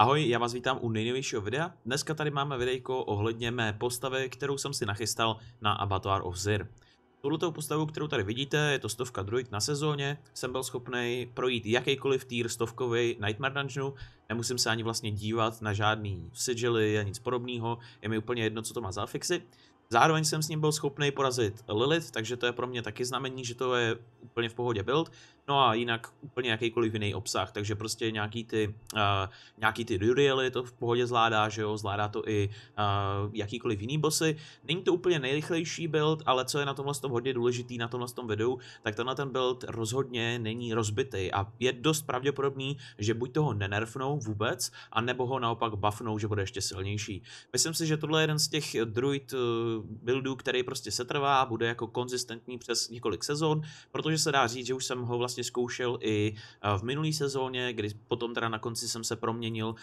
Ahoj, já vás vítám u nejnovějšího videa. Dneska tady máme videjko ohledně mé postavy, kterou jsem si nachystal na Abattoir of Zir. Tuto postavu, kterou tady vidíte, je to stovka druid na sezóně, jsem byl schopný projít jakýkoliv týr stovkový Nightmare Dungeonu, nemusím se ani vlastně dívat na žádný sigily a nic podobného, je mi úplně jedno, co to má za fixy. Zároveň jsem s ním byl schopný porazit Lilith, takže to je pro mě taky znamení, že to je úplně v pohodě build. No a jinak úplně jakýkoliv jiný obsah, takže prostě nějaký ty, uh, nějaký ty duriely to v pohodě zvládá, že jo, zvládá to i uh, jakýkoliv jiný bossy. Není to úplně nejrychlejší build, ale co je na tomhle tom hodně důležitý na tomhle tom videu, tak tenhle ten build rozhodně není rozbitý a je dost pravděpodobný, že buď toho nenerfnou vůbec, anebo ho naopak buffnou, že bude ještě silnější. Myslím si, že tohle je jeden z těch druid eh, buildů, který prostě setrvá, bude jako konzistentní přes několik sezon, protože se dá říct, že už jsem ho vlastně vlastně zkoušel i v minulý sezóně, kdy potom teda na konci jsem se proměnil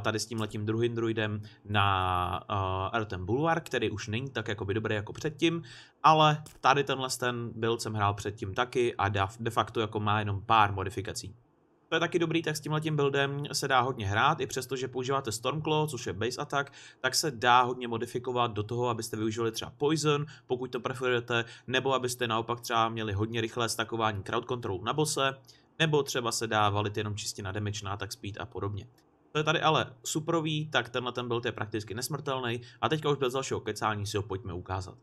tady s tím letím druhým druidem na Artem Bulvar, který už není tak jako by dobrý jako předtím, ale tady tenhle ten build jsem hrál předtím taky a de facto jako má jenom pár modifikací. To je taky dobrý, tak s tímhle tím buildem se dá hodně hrát, i přesto, že používáte Stormclaw, což je base attack, tak se dá hodně modifikovat do toho, abyste využili třeba Poison, pokud to preferujete, nebo abyste naopak třeba měli hodně rychlé stakování crowd control na bose, nebo třeba se dá valit jenom čistě na damage, na attack speed a podobně. To je tady ale superový, tak tenhle ten build je prakticky nesmrtelný a teďka už bez dalšího kecání si ho pojďme ukázat.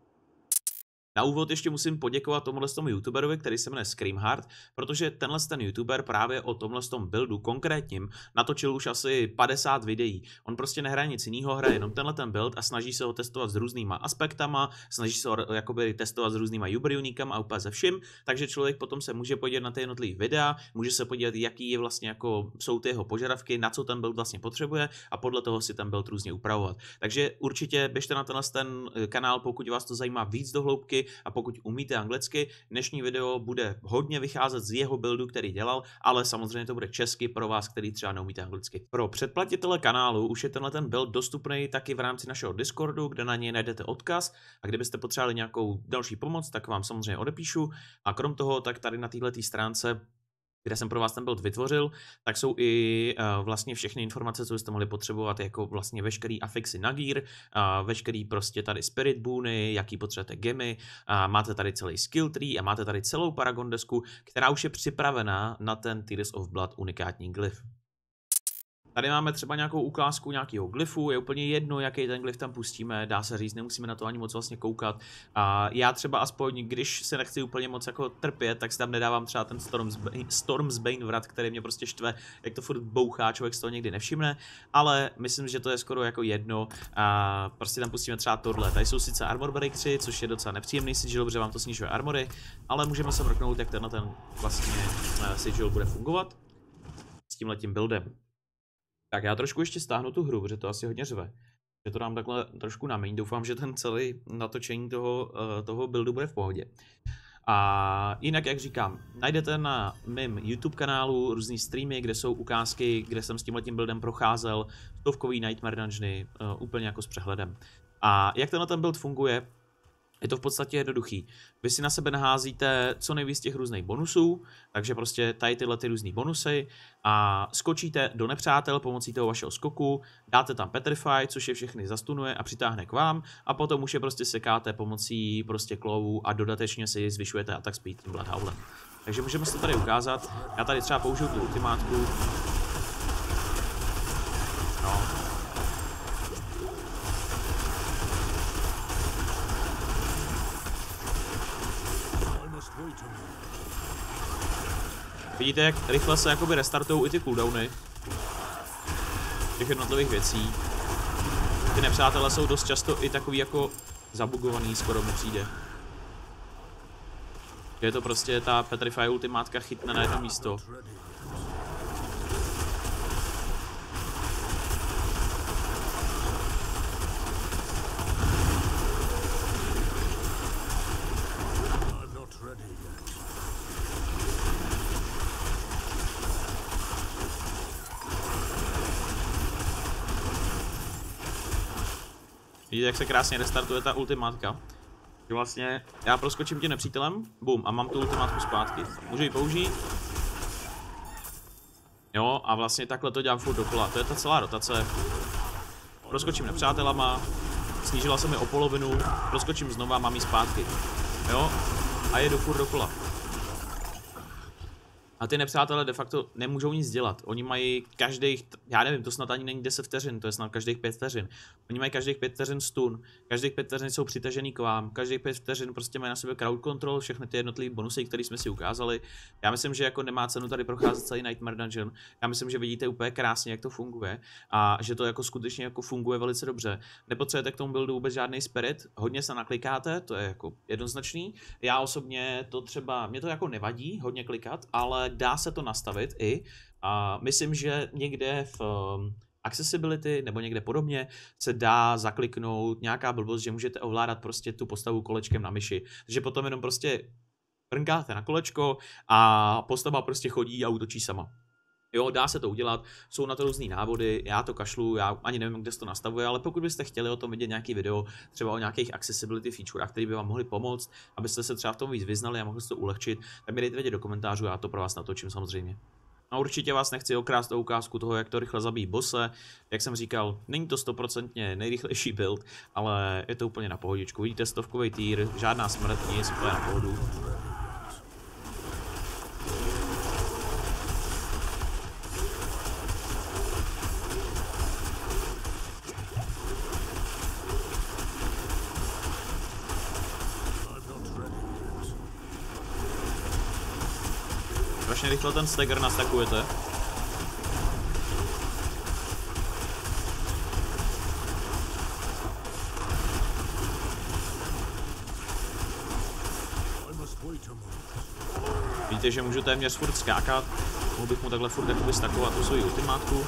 Na úvod ještě musím poděkovat tomuhle tomu youtuberovi, který se jmenuje Screamheart, protože tenhle ten youtuber právě o tomhle tom buildu konkrétním natočil už asi 50 videí. On prostě nehraje nic jiného, hraje jenom tenhle ten build a snaží se ho testovat s různýma aspektama, snaží se ho jakoby testovat s různýma Uber a úplně ze vším, takže člověk potom se může podívat na ty jednotlivé videa, může se podívat, jaký je vlastně jako jsou ty jeho požadavky, na co ten build vlastně potřebuje a podle toho si ten build různě upravovat. Takže určitě běžte na tenhle ten eh, kanál, pokud vás to zajímá víc do hloubky, a pokud umíte anglicky, dnešní video bude hodně vycházet z jeho buildu, který dělal, ale samozřejmě to bude česky pro vás, který třeba neumíte anglicky. Pro předplatitele kanálu už je tenhle ten build dostupný taky v rámci našeho Discordu, kde na něj najdete odkaz a kdybyste potřebovali nějakou další pomoc, tak vám samozřejmě odepíšu a krom toho, tak tady na této stránce kde jsem pro vás ten build vytvořil, tak jsou i eh, vlastně všechny informace, co byste mohli potřebovat, jako vlastně veškerý afixy na gear, veškerý prostě tady spirit boony, jaký potřebujete gemy, máte tady celý skill tree a máte tady celou paragon desku, která už je připravená na ten Tears of Blood unikátní glyph. Tady máme třeba nějakou ukázku nějakého glyfu, je úplně jedno, jaký ten glyf tam pustíme, dá se říct, nemusíme na to ani moc vlastně koukat. A já třeba aspoň, když se nechci úplně moc jako trpět, tak si tam nedávám třeba ten Storm, Bane vrat, který mě prostě štve, jak to furt bouchá, člověk z toho někdy nevšimne, ale myslím, že to je skoro jako jedno. A prostě tam pustíme třeba tohle. Tady jsou sice Armor Break 3, což je docela nepříjemný sigil, protože vám to snižuje armory, ale můžeme se mrknout, jak tenhle ten vlastně eh, sigil bude fungovat s tím letím buildem. Tak já trošku ještě stáhnu tu hru, protože to asi hodně řve. Že to dám takhle trošku na méně. Doufám, že ten celý natočení toho, eh, toho buildu bude v pohodě. A jinak, jak říkám, najdete na mém YouTube kanálu různý streamy, kde jsou ukázky, kde jsem s tímhletím buildem procházel, stovkový Nightmare Dungeony, eh, úplně jako s přehledem. A jak tenhle ten build funguje, je to v podstatě jednoduchý. Vy si na sebe naházíte co nejvíc těch různých bonusů, takže prostě tady tyhle ty různý bonusy a skočíte do nepřátel pomocí toho vašeho skoku, dáte tam Petrify, což je všechny zastunuje a přitáhne k vám a potom už je prostě sekáte pomocí prostě klovů a dodatečně si zvyšujete attack speed Bloodhoundem. Takže můžeme si to tady ukázat. Já tady třeba použiju tu ultimátku, Vidíte, jak rychle se jakoby restartují i ty cooldowny těch jednotlivých věcí. Ty nepřátelé jsou dost často i takový jako zabugovaný, skoro mu přijde. Je to prostě ta Petrify ultimátka chytne na jedno místo Vidíte, jak se krásně restartuje ta ultimátka. Že vlastně já proskočím tím nepřítelem, bum, a mám tu ultimátku zpátky. Můžu ji použít. Jo, a vlastně takhle to dělám furt dokola. To je ta celá rotace. Proskočím nepřátelama, snížila se mi o polovinu, proskočím znova, mám ji zpátky. Jo, a jedu furt dokola a ty nepřátelé de facto nemůžou nic dělat. Oni mají každých, já nevím, to snad ani není 10 vteřin, to je snad každých 5 vteřin. Oni mají každých 5 vteřin stun, každých 5 vteřin jsou přitažený k vám, každých 5 vteřin prostě mají na sebe crowd control, všechny ty jednotlivé bonusy, které jsme si ukázali. Já myslím, že jako nemá cenu tady procházet celý Nightmare Dungeon. Já myslím, že vidíte úplně krásně, jak to funguje a že to jako skutečně jako funguje velice dobře. Nepotřebujete k tomu buildu vůbec žádný spirit, hodně se naklikáte, to je jako jednoznačný. Já osobně to třeba, mě to jako nevadí hodně klikat, ale dá se to nastavit i. A myslím, že někde v um, accessibility nebo někde podobně se dá zakliknout nějaká blbost, že můžete ovládat prostě tu postavu kolečkem na myši. Takže potom jenom prostě prnkáte na kolečko a postava prostě chodí a útočí sama. Jo, dá se to udělat, jsou na to různé návody, já to kašlu, já ani nevím, kde se to nastavuje, ale pokud byste chtěli o tom vidět nějaký video, třeba o nějakých accessibility featurech, které by vám mohly pomoct, abyste se třeba v tom víc vyznali a mohli se to ulehčit, tak mi dejte vědět do komentářů, já to pro vás natočím samozřejmě. A určitě vás nechci okrást o ukázku toho, jak to rychle zabíjí bose. Jak jsem říkal, není to stoprocentně nejrychlejší build, ale je to úplně na pohodičku. Vidíte, stovkový týr, žádná smrt, nic, úplně na pohodu. strašně rychle ten stagger nastakujete. Víte, že můžu téměř furt skákat, mohl bych mu takhle furt jakoby stakovat tu svoji ultimátku.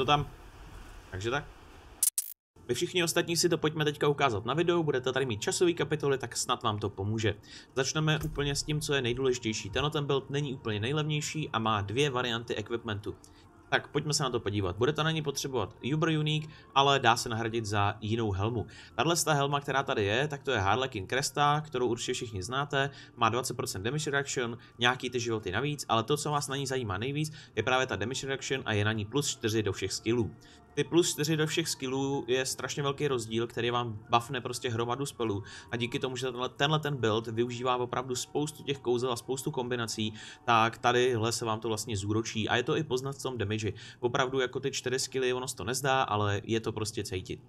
to tam. Takže tak. Vy všichni ostatní si to pojďme teďka ukázat na videu, budete tady mít časový kapitoly, tak snad vám to pomůže. Začneme úplně s tím, co je nejdůležitější. Tenhle ten build není úplně nejlevnější a má dvě varianty equipmentu. Tak pojďme se na to podívat. Bude to na ní potřebovat Uber Unique, ale dá se nahradit za jinou helmu. Tahle ta helma, která tady je, tak to je Harlequin Cresta, kterou určitě všichni znáte, má 20% damage reduction, nějaký ty životy navíc, ale to, co vás na ní zajímá nejvíc, je právě ta damage reduction a je na ní plus 4 do všech skillů ty plus 4 do všech skillů je strašně velký rozdíl, který vám buffne prostě hromadu spelů. A díky tomu, že tenhle, tenhle ten build využívá opravdu spoustu těch kouzel a spoustu kombinací, tak tadyhle se vám to vlastně zúročí. A je to i poznat v tom damage. Opravdu jako ty čtyři skilly, ono to nezdá, ale je to prostě cejtit.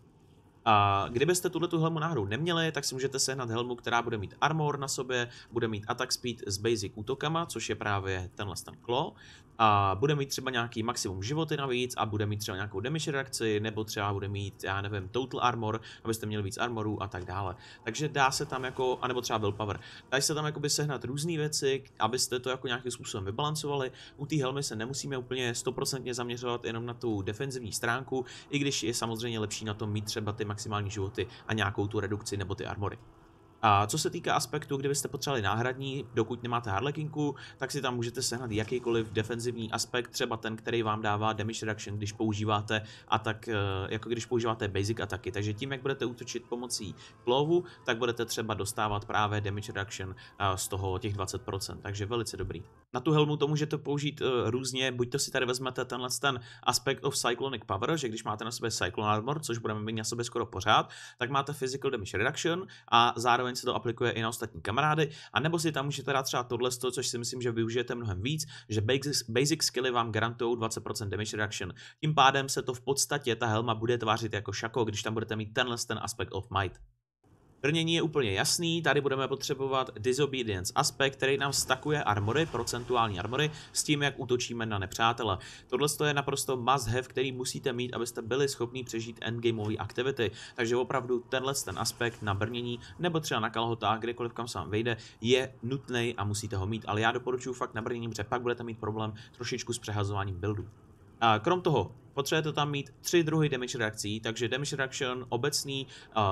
A kdybyste tuhle tu helmu náhodou neměli, tak si můžete sehnat helmu, která bude mít armor na sobě, bude mít attack speed s basic útokama, což je právě tenhle ten klo a bude mít třeba nějaký maximum životy navíc a bude mít třeba nějakou damage reakci, nebo třeba bude mít, já nevím, total armor, abyste měli víc armorů a tak dále. Takže dá se tam jako, anebo třeba willpower, dá se tam jakoby sehnat různé věci, abyste to jako nějakým způsobem vybalancovali. U té helmy se nemusíme úplně stoprocentně zaměřovat jenom na tu defenzivní stránku, i když je samozřejmě lepší na tom mít třeba ty maximální životy a nějakou tu redukci nebo ty armory. A co se týká aspektu, kdybyste potřebovali náhradní, dokud nemáte Harlekinku, tak si tam můžete sehnat jakýkoliv defenzivní aspekt, třeba ten, který vám dává damage reduction, když používáte a tak eh, jako když používáte basic ataky. Takže tím, jak budete útočit pomocí plovu, tak budete třeba dostávat právě damage reduction eh, z toho těch 20%, takže velice dobrý. Na tu helmu to můžete použít eh, různě, buď to si tady vezmete tenhle ten aspekt of cyclonic power, že když máte na sobě cyclone armor, což budeme mít na sobě skoro pořád, tak máte physical damage reduction a zároveň zároveň se to aplikuje i na ostatní kamarády, a nebo si tam můžete dát třeba tohle, což si myslím, že využijete mnohem víc, že basic, basic skilly vám garantují 20% damage reduction. Tím pádem se to v podstatě, ta helma bude tvářit jako šako, když tam budete mít tenhle ten aspekt of might. Brnění je úplně jasný, tady budeme potřebovat Disobedience aspekt, který nám stakuje armory, procentuální armory, s tím, jak útočíme na nepřátele. Tohle je naprosto must have, který musíte mít, abyste byli schopni přežít endgameové aktivity. Takže opravdu tenhle ten aspekt na brnění nebo třeba na kalhotách, kdekoliv kam se vám vejde, je nutný a musíte ho mít. Ale já doporučuji fakt na brnění, protože pak budete mít problém trošičku s přehazováním buildů. Krom toho, Potřebujete tam mít tři druhy damage reakcí, takže damage reaction obecný, uh,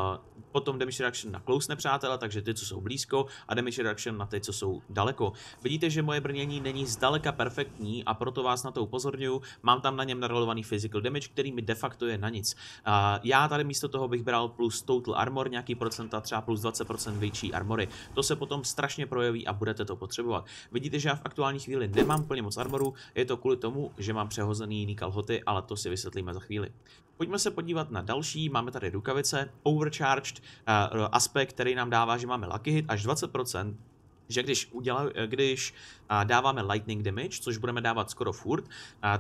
potom damage reaction na close nepřátele, takže ty, co jsou blízko, a damage reaction na ty, co jsou daleko. Vidíte, že moje brnění není zdaleka perfektní a proto vás na to upozorňuju. Mám tam na něm narolovaný physical damage, který mi de facto je na nic. Uh, já tady místo toho bych bral plus total armor, nějaký procenta, třeba plus 20% větší armory. To se potom strašně projeví a budete to potřebovat. Vidíte, že já v aktuální chvíli nemám plně moc armoru, je to kvůli tomu, že mám přehozený jiný kalhoty, ale to si vysvětlíme za chvíli. Pojďme se podívat na další, máme tady rukavice, overcharged, uh, aspekt, který nám dává, že máme lucky hit až 20%, že když, udělá, když dáváme lightning damage, což budeme dávat skoro furt,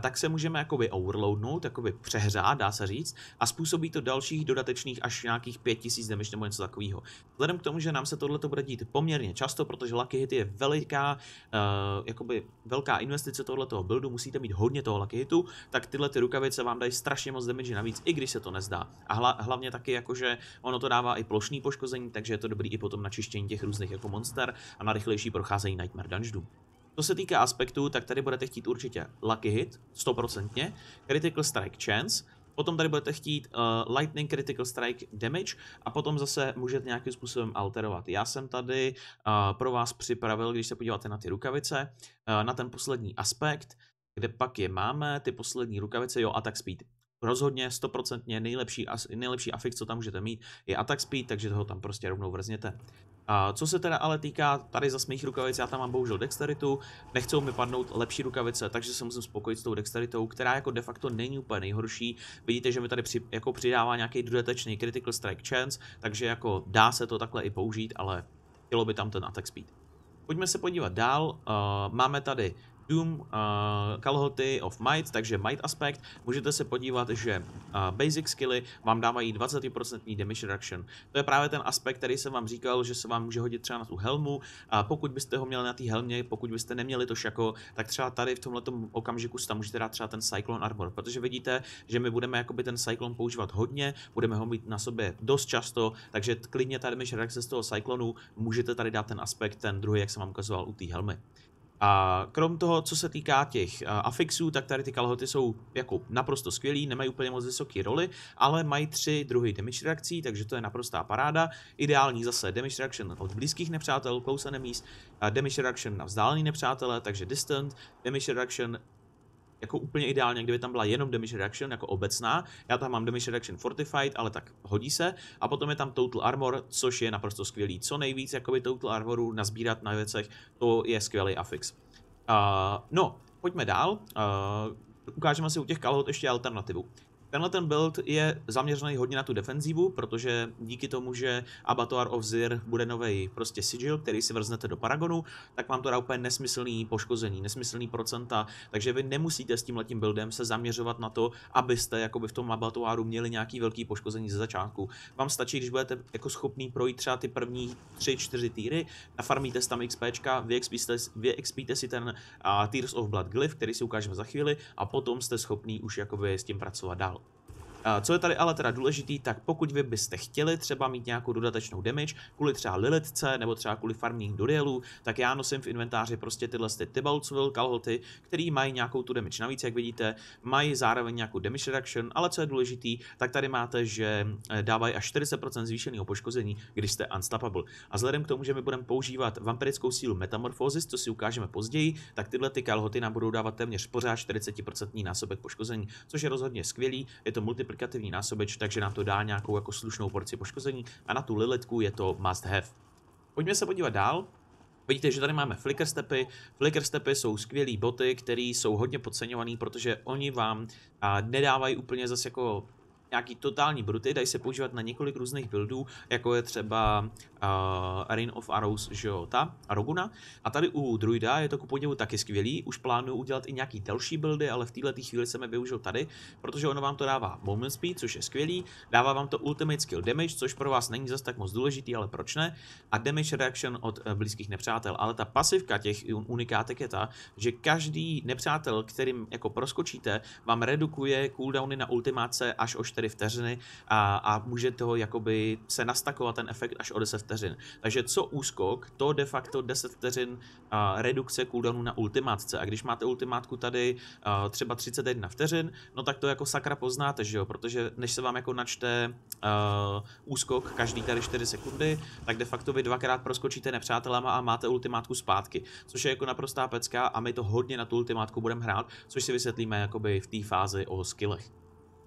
tak se můžeme jakoby overloadnout, jakoby přehrát, dá se říct, a způsobí to dalších dodatečných až nějakých 5000 damage nebo něco takového. Vzhledem k tomu, že nám se tohle bude dít poměrně často, protože lucky hit je veliká, e, jakoby velká investice tohoto buildu, musíte mít hodně toho lucky hitu, tak tyhle ty rukavice vám dají strašně moc damage navíc, i když se to nezdá. A hla, hlavně taky jakože ono to dává i plošný poškození, takže je to dobrý i potom na čištění těch různých jako monster a na rychlejší procházení Nightmare Dungeonu. Co se týká aspektu, tak tady budete chtít určitě Lucky Hit, 100%, Critical Strike Chance, potom tady budete chtít uh, Lightning Critical Strike Damage a potom zase můžete nějakým způsobem alterovat. Já jsem tady uh, pro vás připravil, když se podíváte na ty rukavice, uh, na ten poslední aspekt, kde pak je máme, ty poslední rukavice, jo, attack speed. Rozhodně, 100% nejlepší, nejlepší afix, co tam můžete mít, je attack speed, takže toho tam prostě rovnou vrzněte. Co se teda ale týká tady za mých rukavic, já tam mám bohužel dexteritu, nechcou mi padnout lepší rukavice, takže se musím spokojit s tou dexteritou, která jako de facto není úplně nejhorší. Vidíte, že mi tady při, jako přidává nějaký dodatečný critical strike chance, takže jako dá se to takhle i použít, ale chtělo by tam ten attack speed. Pojďme se podívat dál, eh, máme tady Doom uh, eh, Kalhoty of Might, takže Might Aspect, můžete se podívat, že uh, basic skilly vám dávají 20% damage reduction. To je právě ten aspekt, který jsem vám říkal, že se vám může hodit třeba na tu helmu a pokud byste ho měli na té helmě, pokud byste neměli to šako, tak třeba tady v tomhle okamžiku tam můžete dát třeba ten Cyclone Armor, protože vidíte, že my budeme jakoby ten Cyclone používat hodně, budeme ho mít na sobě dost často, takže klidně ta damage reduction z toho Cyclonu můžete tady dát ten aspekt, ten druhý, jak jsem vám ukazoval u té helmy. A krom toho, co se týká těch eh, afixů, tak tady ty kalhoty jsou jako naprosto skvělý, nemají úplně moc vysoké roli, ale mají tři druhy damage reakcí, takže to je naprostá paráda. Ideální zase damage reaction od blízkých nepřátel, close enemies, eh, damage reaction na vzdálený nepřátele, takže distant, damage reaction jako úplně ideálně, kdyby tam byla jenom damage reduction jako obecná. Já tam mám damage reduction fortified, ale tak hodí se. A potom je tam total armor, což je naprosto skvělý. Co nejvíc jakoby total armoru nazbírat na věcech, to je skvělý afix. Uh, no, pojďme dál. Uh, ukážeme si u těch kalhot ještě alternativu. Tenhle ten build je zaměřený hodně na tu defenzívu, protože díky tomu, že Abatoir of Zir bude nový prostě sigil, který si vrznete do Paragonu, tak vám to dá úplně nesmyslný poškození, nesmyslný procenta, takže vy nemusíte s tímhletím buildem se zaměřovat na to, abyste jakoby v tom Abatoiru měli nějaký velký poškození ze začátku. Vám stačí, když budete jako schopný projít třeba ty první 3-4 týry, nafarmíte tam XP, vyexpíte si ten uh, Tears of Blood glyph, který si ukážeme za chvíli, a potom jste schopný už jakoby s tím pracovat dál. Co je tady ale teda důležitý, tak pokud vy byste chtěli třeba mít nějakou dodatečnou damage kvůli třeba Lilithce nebo třeba kvůli farmních durielů, tak já nosím v inventáři prostě tyhle ty Tibalcovil kalhoty, který mají nějakou tu damage navíc, jak vidíte, mají zároveň nějakou damage reduction, ale co je důležitý, tak tady máte, že eh, dávají až 40% zvýšeného poškození, když jste unstoppable. A vzhledem k tomu, že my budeme používat vampirickou sílu Metamorphosis, co si ukážeme později, tak tyhle ty kalhoty nám budou dávat téměř pořád 40% násobek poškození, což je rozhodně skvělý, je to multi multiplikativní násobič, takže nám to dá nějakou jako slušnou porci poškození a na tu Lilitku je to must have. Pojďme se podívat dál. Vidíte, že tady máme flicker stepy. Flicker stepy jsou skvělý boty, které jsou hodně podceňované, protože oni vám nedávají úplně zase jako nějaký totální bruty, dají se používat na několik různých buildů, jako je třeba uh, Rain of Arrows, že jo, ta, Roguna. A tady u Druida je to ku podivu taky skvělý, už plánuju udělat i nějaký další buildy, ale v této chvíli jsem je využil tady, protože ono vám to dává moment speed, což je skvělý, dává vám to ultimate skill damage, což pro vás není zas tak moc důležitý, ale proč ne, a damage reaction od eh, blízkých nepřátel. Ale ta pasivka těch unikátek je ta, že každý nepřátel, kterým jako proskočíte, vám redukuje cooldowny na ultimáce až o 4 vteřiny a, a může toho jakoby se nastakovat ten efekt až o 10 vteřin. Takže co úskok, to de facto 10 vteřin uh, redukce cooldownu na ultimátce. A když máte ultimátku tady uh, třeba 31 vteřin, no tak to jako sakra poznáte, že jo, protože než se vám jako načte uh, úskok každý tady 4 sekundy, tak de facto vy dvakrát proskočíte nepřátelama a máte ultimátku zpátky, což je jako naprostá pecka a my to hodně na tu ultimátku budeme hrát, což si vysvětlíme jakoby v té fázi o skillech.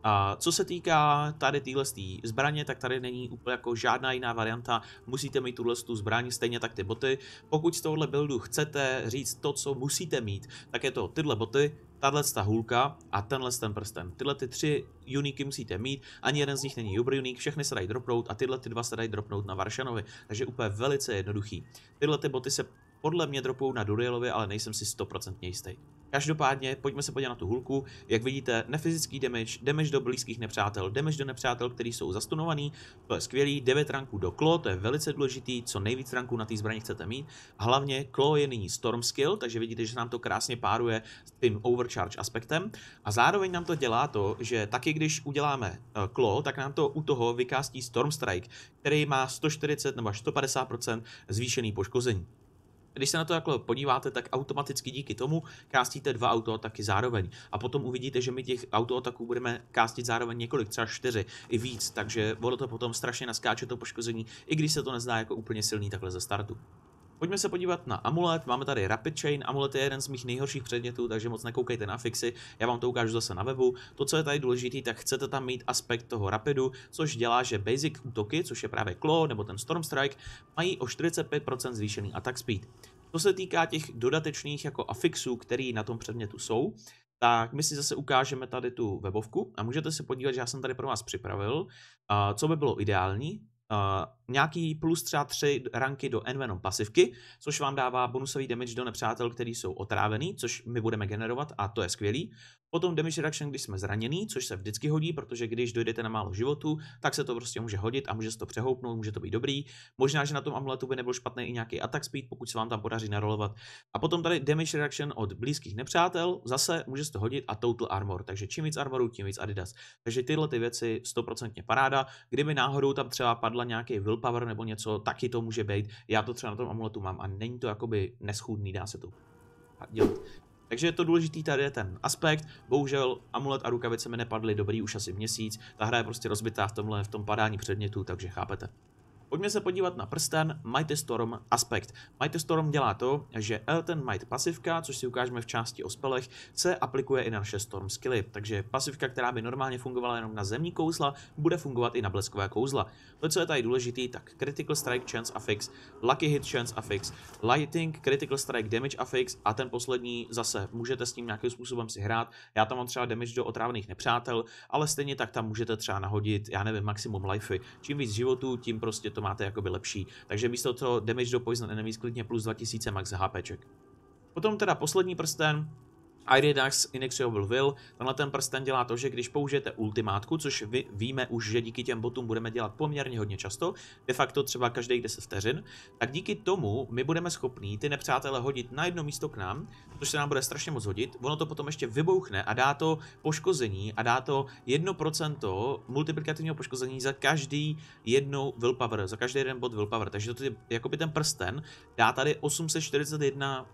A co se týká tady téhle zbraně, tak tady není úplně jako žádná jiná varianta, musíte mít tuhle tu zbraň, stejně tak ty boty. Pokud z tohohle buildu chcete říct to, co musíte mít, tak je to tyhle boty, tahle ta hůlka a tenhle ten prsten. Tyhle ty tři uniky musíte mít, ani jeden z nich není Uber unik, všechny se dají dropnout a tyhle ty dva se dají dropnout na Varšanovi, takže úplně velice jednoduchý. Tyhle ty boty se podle mě dropou na Durielovi, ale nejsem si 100% jistý. Každopádně pojďme se podívat na tu hulku. Jak vidíte, nefyzický damage, damage do blízkých nepřátel, damage do nepřátel, který jsou zastunovaný, to je skvělý, 9 ranků do klo, to je velice důležitý, co nejvíc ranků na té zbraně chcete mít. Hlavně klo je nyní storm skill, takže vidíte, že nám to krásně páruje s tím overcharge aspektem. A zároveň nám to dělá to, že taky když uděláme eh, klo, tak nám to u toho vykástí storm strike, který má 140 nebo 150% zvýšený poškození když se na to takhle podíváte, tak automaticky díky tomu kástíte dva autoataky zároveň. A potom uvidíte, že my těch autoataků budeme kástit zároveň několik, třeba čtyři i víc, takže ono to potom strašně naskáče to poškození, i když se to nezná jako úplně silný takhle ze startu. Pojďme se podívat na amulet, máme tady Rapid Chain, amulet je jeden z mých nejhorších předmětů, takže moc nekoukejte na fixy, já vám to ukážu zase na webu. To, co je tady důležité, tak chcete tam mít aspekt toho Rapidu, což dělá, že basic útoky, což je právě Klo, nebo ten Storm Strike, mají o 45% zvýšený attack speed. Co se týká těch dodatečných jako afixů, který na tom předmětu jsou, tak my si zase ukážeme tady tu webovku a můžete se podívat, že já jsem tady pro vás připravil, co by bylo ideální, Uh, nějaký plus třeba tři ranky do Envenom pasivky, což vám dává bonusový damage do nepřátel, který jsou otrávený, což my budeme generovat a to je skvělý. Potom damage reduction, když jsme zraněný, což se vždycky hodí, protože když dojdete na málo životu, tak se to prostě může hodit a může se to přehoupnout, může to být dobrý. Možná, že na tom amuletu by nebyl špatný i nějaký attack speed, pokud se vám tam podaří narolovat. A potom tady damage reduction od blízkých nepřátel, zase může se to hodit a total armor, takže čím víc armoru, tím víc Adidas. Takže tyhle ty věci 100% paráda. Kdyby náhodou tam třeba padla nějaký willpower nebo něco, taky to může být. Já to třeba na tom amuletu mám a není to jakoby neschůdný, dá se to dělat. Takže je to důležitý tady je ten aspekt. Bohužel amulet a rukavice mi nepadly dobrý už asi měsíc. Ta hra je prostě rozbitá v tomhle, v tom padání předmětů, takže chápete. Pojďme se podívat na prsten Mighty Storm Aspect. Mighty Storm dělá to, že Elten Might pasivka, což si ukážeme v části o spelech, se aplikuje i na naše Storm skilly, takže pasivka, která by normálně fungovala jenom na zemní kouzla, bude fungovat i na bleskové kouzla. To, co je tady důležitý, tak Critical Strike Chance Affix, Lucky Hit Chance Affix, Lighting, Critical Strike Damage Affix a ten poslední zase můžete s ním nějakým způsobem si hrát. Já tam mám třeba damage do otrávených nepřátel, ale stejně tak tam můžete třeba nahodit, já nevím, maximum lifey. Čím víc životů, tím prostě to máte jakoby lepší. Takže místo toho damage do poison enemies klidně plus 2000 max HPček. Potom teda poslední prsten, Iridax Inexiable Will, tenhle ten prsten dělá to, že když použijete ultimátku, což vy, víme už, že díky těm botům budeme dělat poměrně hodně často, de facto třeba každý 10 vteřin, tak díky tomu my budeme schopní ty nepřátele hodit na jedno místo k nám, což se nám bude strašně moc hodit, ono to potom ještě vybouchne a dá to poškození a dá to 1% multiplikativního poškození za každý jednou willpower, za každý jeden bod willpower, takže to jako jakoby ten prsten dá tady 841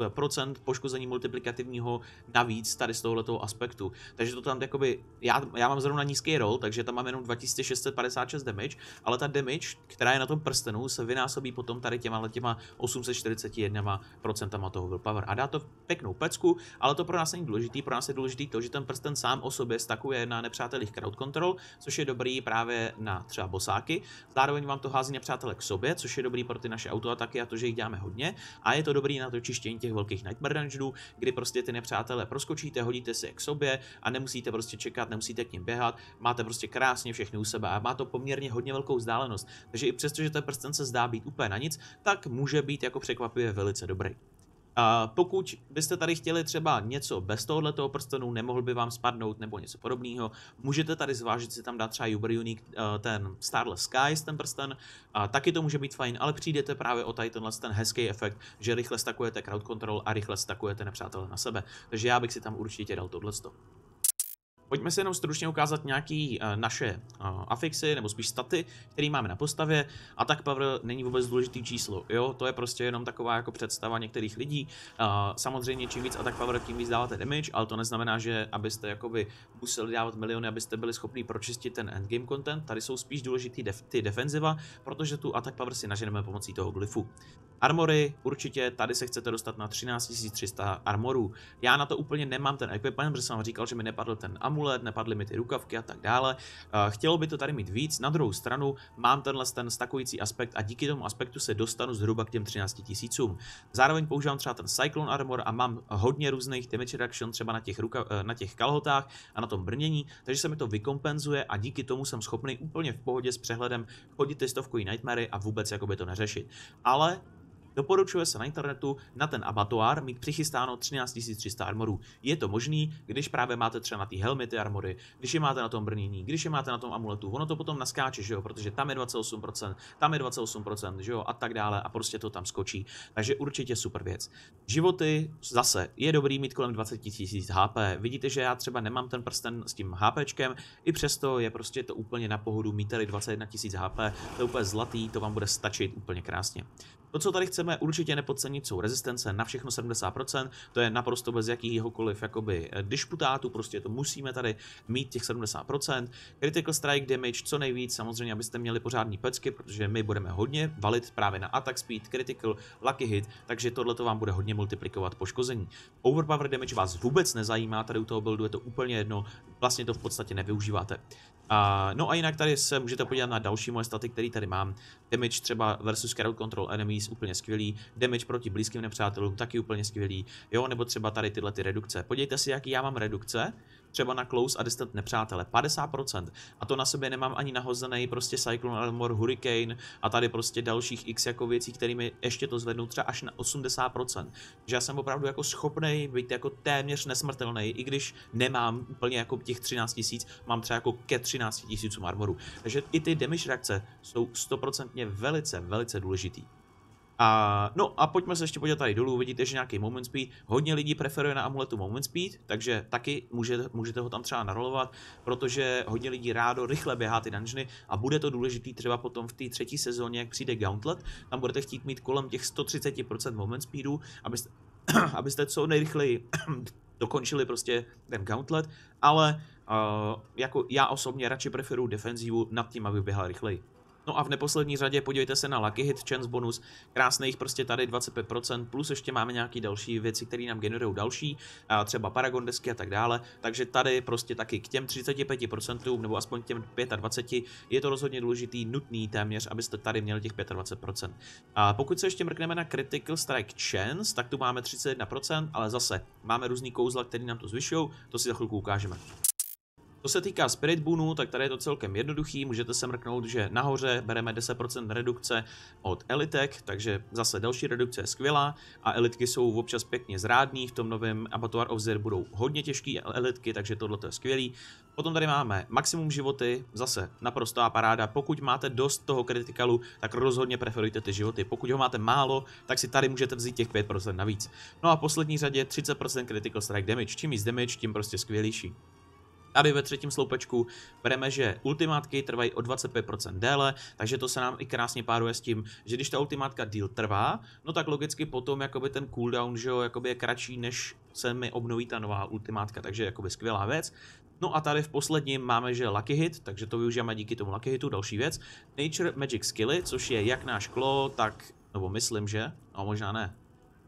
Eh, procent poškození multiplikativního navíc tady z tohoto aspektu. Takže to tam jakoby, já, já mám zrovna nízký roll, takže tam mám jenom 2656 damage, ale ta damage, která je na tom prstenu, se vynásobí potom tady těma těma 841 procentama toho willpower. A dá to pěknou pecku, ale to pro nás není důležitý, pro nás je důležitý to, že ten prsten sám o sobě stakuje na nepřátelích crowd control, což je dobrý právě na třeba bosáky. Zároveň vám to hází nepřátelé k sobě, což je dobrý pro ty naše autoataky a to, že jich děláme hodně. A je to dobrý na to čištění těch těch velkých nightmare dungeonů, kdy prostě ty nepřátelé proskočíte, hodíte si je k sobě a nemusíte prostě čekat, nemusíte k ním běhat, máte prostě krásně všechny u sebe a má to poměrně hodně velkou vzdálenost. Takže i přesto, že ten prsten se zdá být úplně na nic, tak může být jako překvapivě velice dobrý. A pokud byste tady chtěli třeba něco bez tohoto prstenu, nemohl by vám spadnout nebo něco podobného, můžete tady zvážit si tam dát třeba Uber Unique, eh, ten Starless Skies, ten prsten, a taky to může být fajn, ale přijdete právě o tady tenhle ten hezký efekt, že rychle stakujete crowd control a rychle stakujete nepřátelé na sebe. Takže já bych si tam určitě dal tohleto. Pojďme si jenom stručně ukázat nějaké eh, naše eh, afixy, nebo spíš staty, které máme na postavě. A tak power není vůbec důležitý číslo, jo, to je prostě jenom taková jako představa některých lidí. Eh, samozřejmě čím víc attack power, tím víc dáváte damage, ale to neznamená, že abyste jakoby museli dávat miliony, abyste byli schopni pročistit ten endgame content. Tady jsou spíš důležitý def- ty defenziva, protože tu attack power si naženeme pomocí toho glyfu. Armory, určitě tady se chcete dostat na 13300 armorů. Já na to úplně nemám ten equipment, protože jsem vám říkal, že mi nepadl ten amulet amulet, nepadly mi ty rukavky a tak dále. Eh, chtělo by to tady mít víc, na druhou stranu mám tenhle ten stakující aspekt a díky tomu aspektu se dostanu zhruba k těm 13 tisícům. Zároveň používám třeba ten Cyclone Armor a mám hodně různých damage reduction třeba na těch, ruka, eh, na těch kalhotách a na tom brnění, takže se mi to vykompenzuje a díky tomu jsem schopný úplně v pohodě s přehledem chodit stovkový nightmary a vůbec jakoby to neřešit. Ale Doporučuje se na internetu na ten abatoár mít přichystáno 13 300 armorů. Je to možný, když právě máte třeba na ty helmy ty armory, když je máte na tom brnění, když je máte na tom amuletu, ono to potom naskáče, že jo, protože tam je 28%, tam je 28%, že jo, a tak dále a prostě to tam skočí. Takže určitě super věc. Životy zase je dobrý mít kolem 20 000 HP. Vidíte, že já třeba nemám ten prsten s tím HPčkem, i přesto je prostě to úplně na pohodu, mít 21 000 HP, to je úplně zlatý, to vám bude stačit úplně krásně. To, co tady chceme určitě nepodcenit, jsou rezistence na všechno 70%, to je naprosto bez jakýhokoliv jakoby eh, disputátu, prostě to musíme tady mít těch 70%. Critical strike damage co nejvíc, samozřejmě abyste měli pořádný pecky, protože my budeme hodně valit právě na attack speed, critical, lucky hit, takže tohle to vám bude hodně multiplikovat poškození. Overpower damage vás vůbec nezajímá, tady u toho buildu je to úplně jedno, vlastně to v podstatě nevyužíváte. Uh, no a jinak tady se můžete podívat na další moje staty, které tady mám. Damage třeba versus crowd control enemies úplně skvělý, damage proti blízkým nepřátelům taky úplně skvělý, jo, nebo třeba tady tyhle ty redukce. Podívejte si, jaký já mám redukce, třeba na close a distant nepřátele, 50%. A to na sebe nemám ani nahozený prostě Cyclone armor Hurricane a tady prostě dalších x jako věcí, kterými ještě to zvednou třeba až na 80%. Že já jsem opravdu jako schopný být jako téměř nesmrtelný, i když nemám úplně jako těch 13 000, mám třeba jako ke 13 000 armoru. Takže i ty damage reakce jsou 100% je velice, velice důležitý. A, no a pojďme se ještě podívat tady dolů, vidíte, že nějaký moment speed, hodně lidí preferuje na amuletu moment speed, takže taky můžete, můžete ho tam třeba narolovat, protože hodně lidí rádo rychle běhá ty dungeony a bude to důležitý třeba potom v té třetí sezóně, jak přijde Gauntlet, tam budete chtít mít kolem těch 130% moment speedu, abyste, abyste co nejrychleji dokončili prostě ten Gauntlet, ale uh, jako já osobně radši preferuji defenzivu nad tím, aby běhal rychleji. No a v neposlední řadě podívejte se na Lucky Hit Chance bonus, krásných prostě tady 25%, plus ještě máme nějaké další věci, které nám generují další, třeba Paragon desky a tak dále, takže tady prostě taky k těm 35% nebo aspoň těm 25% je to rozhodně důležitý, nutný téměř, abyste tady měli těch 25%. A pokud se ještě mrkneme na Critical Strike Chance, tak tu máme 31%, ale zase máme různý kouzla, které nám to zvyšují, to si za chvilku ukážeme. Co se týká Spirit Boonu, tak tady je to celkem jednoduchý, můžete se mrknout, že nahoře bereme 10% redukce od elitek, takže zase další redukce je skvělá a elitky jsou občas pěkně zrádný, v tom novém Abattoir of Zer budou hodně těžký elitky, takže tohle je skvělý. Potom tady máme maximum životy, zase naprostá paráda, pokud máte dost toho kritikalu, tak rozhodně preferujte ty životy, pokud ho máte málo, tak si tady můžete vzít těch 5% navíc. No a v poslední řadě 30% critical strike damage, čím víc damage, tím prostě skvělejší. Aby ve třetím sloupečku bereme, že ultimátky trvají o 25% déle, takže to se nám i krásně páruje s tím, že když ta ultimátka díl trvá, no tak logicky potom jakoby ten cooldown, že jo, jakoby je kratší, než se mi obnoví ta nová ultimátka, takže jakoby skvělá věc. No a tady v posledním máme, že Lucky Hit, takže to využijeme díky tomu Lucky Hitu, další věc. Nature Magic Skilly, což je jak náš klo, tak, nebo myslím, že, no možná ne,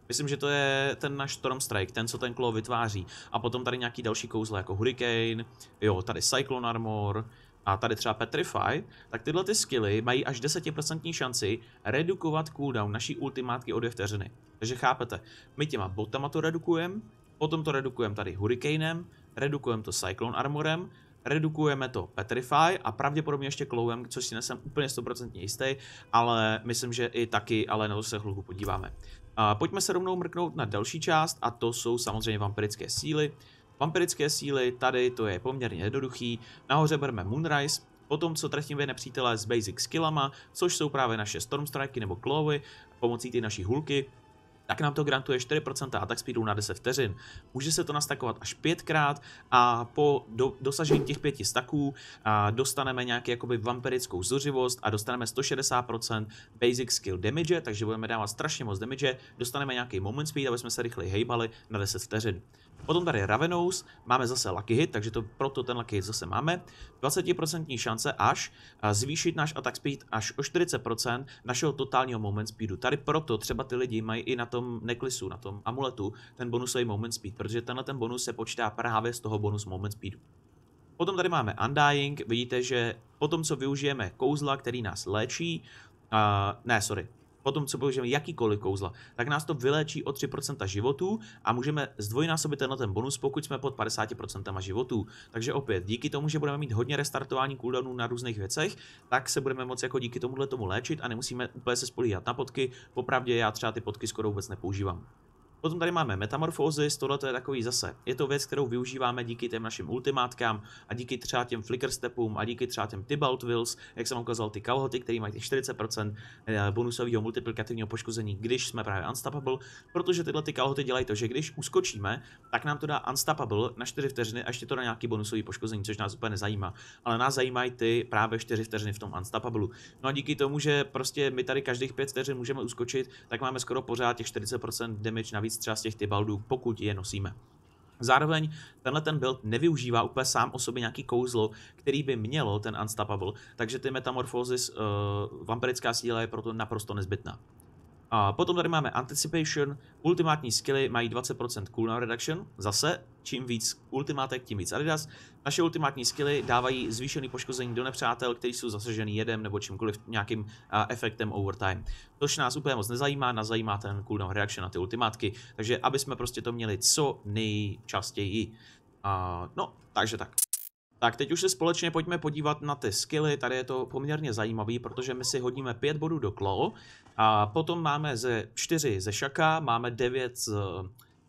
Myslím, že to je ten náš Storm Strike, ten, co ten klo vytváří. A potom tady nějaký další kouzle, jako Hurricane, jo, tady Cyclone Armor, a tady třeba Petrify, tak tyhle ty skilly mají až 10% šanci redukovat cooldown naší ultimátky o dvě vteřiny. Takže chápete, my těma botama to redukujeme, potom to redukujeme tady Hurricanem, redukujeme to Cyclone Armorem, redukujeme to Petrify a pravděpodobně ještě Clowem, což si nesem úplně 100% jistý, ale myslím, že i taky, ale na to se chvilku podíváme. A pojďme se rovnou mrknout na další část a to jsou samozřejmě vampirické síly. Vampirické síly, tady to je poměrně jednoduchý. Nahoře bereme Moonrise, potom co trefíme nepřítele s basic skillama, což jsou právě naše Stormstrike nebo Clawy, pomocí ty naší hulky, tak nám to grantuje 4% attack speedu na 10 vteřin. Může se to nastakovat až 5krát a po do, dosažení těch 5 staků a dostaneme nějaký jakoby vampirickou zuřivost a dostaneme 160% basic skill damage, takže budeme dávat strašně moc damage, dostaneme nějaký moment speed, aby jsme se rychleji hejbali na 10 vteřin. Potom tady Ravenous, máme zase Lucky Hit, takže to proto ten Lucky Hit zase máme. 20% šance až eh, zvýšit náš attack speed až o 40% našeho totálního moment speedu. Tady proto třeba ty lidi mají i na tom neklisu, na tom amuletu, ten bonusový moment speed, protože tenhle ten bonus se počítá právě z toho bonus moment speedu. Potom tady máme Undying, vidíte, že potom co využijeme kouzla, který nás léčí, uh, ne, sorry, potom co použijeme jakýkoliv kouzla, tak nás to vyléčí o 3% životů a můžeme zdvojnásobit tenhle ten bonus, pokud jsme pod 50% životů. Takže opět, díky tomu, že budeme mít hodně restartování cooldownů na různých věcech, tak se budeme moci jako díky tomuhle tomu léčit a nemusíme úplně se spolíhat na potky. Popravdě já třeba ty potky skoro vůbec nepoužívám. Potom tady máme metamorfózy, tohle je takový zase. Je to věc, kterou využíváme díky těm našim ultimátkám a díky třeba těm flickerstepům a díky třeba těm Tibalt Wills, jak jsem ukázal ty kalhoty, které mají těch 40% eh, bonusového multiplikativního poškození, když jsme právě unstoppable, protože tyhle ty kalhoty dělají to, že když uskočíme, tak nám to dá unstoppable na 4 vteřiny a ještě to na nějaký bonusový poškození, což nás úplně nezajímá. Ale nás zajímají ty právě 4 vteřiny v tom unstoppable. No a díky tomu, že prostě my tady každých 5 vteřin můžeme uskočit, tak máme skoro pořád těch 40% damage navíc víc třeba z těch Tybaldů, pokud je nosíme. Zároveň tenhle ten build nevyužívá úplně sám o sobě nějaký kouzlo, který by mělo ten Unstoppable, takže ty metamorfózy, uh, vampirická síla je proto naprosto nezbytná. A potom tady máme Anticipation, ultimátní skilly mají 20% cooldown reduction, zase čím víc ultimátek, tím víc Adidas. Naše ultimátní skilly dávají zvýšený poškození do nepřátel, kteří jsou zasažený jedem nebo čímkoliv nějakým a, efektem overtime. Tož nás úplně moc nezajímá, nás zajímá ten cooldown reduction na ty ultimátky, takže aby jsme prostě to měli co nejčastěji. A, no, takže tak. Tak teď už se společně pojďme podívat na ty skilly, tady je to poměrně zajímavý, protože my si hodíme 5 bodů do Klo, a potom máme ze 4 ze šaka, máme 9 z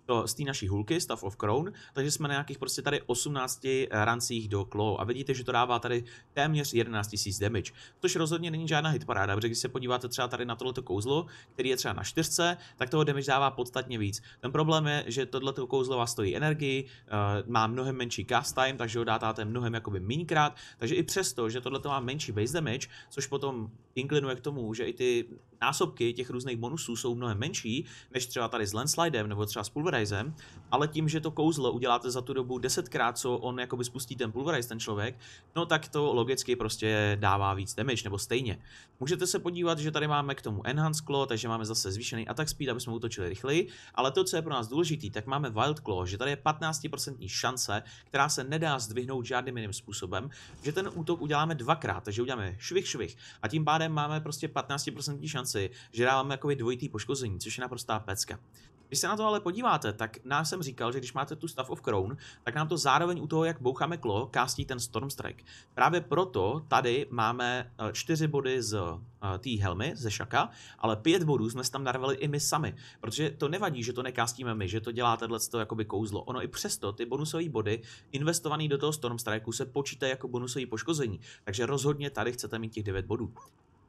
to, z té naší hulky, stuff of Crown, takže jsme na nějakých prostě tady 18 eh, rancích do Claw a vidíte, že to dává tady téměř 11 000 damage, což rozhodně není žádná hitparáda, protože když se podíváte třeba tady na tohleto kouzlo, který je třeba na čtyřce, tak toho damage dává podstatně víc. Ten problém je, že tohleto kouzlo vás stojí energii, eh, má mnohem menší cast time, takže ho dátáte mnohem jakoby míňkrát, takže i přesto, že tohleto má menší base damage, což potom inklinuje k tomu, že i ty násobky těch různých bonusů jsou mnohem menší, než třeba tady s Landslidem nebo třeba s Pulverizem, ale tím, že to kouzlo uděláte za tu dobu desetkrát, co on jakoby spustí ten Pulverize, ten člověk, no tak to logicky prostě dává víc damage, nebo stejně. Můžete se podívat, že tady máme k tomu Enhance Claw, takže máme zase zvýšený attack speed, aby jsme útočili rychleji, ale to, co je pro nás důležitý, tak máme Wild Claw, že tady je 15% šance, která se nedá zdvihnout žádným jiným způsobem, že ten útok uděláme dvakrát, takže uděláme švih, švih a tím pádem máme prostě 15% šanci kompenzaci, že dáváme jakoby dvojitý poškození, což je naprostá pecka. Když se na to ale podíváte, tak nám jsem říkal, že když máte tu stuff of Crown, tak nám to zároveň u toho, jak boucháme klo, kástí ten Stormstrike. Právě proto tady máme eh, čtyři body z eh, té helmy, ze šaka, ale pět bodů jsme tam narvali i my sami, protože to nevadí, že to nekástíme my, že to dělá tohle jakoby kouzlo. Ono i přesto ty bonusové body investované do toho Stormstrike se počítají jako bonusové poškození, takže rozhodně tady chcete mít těch devět bodů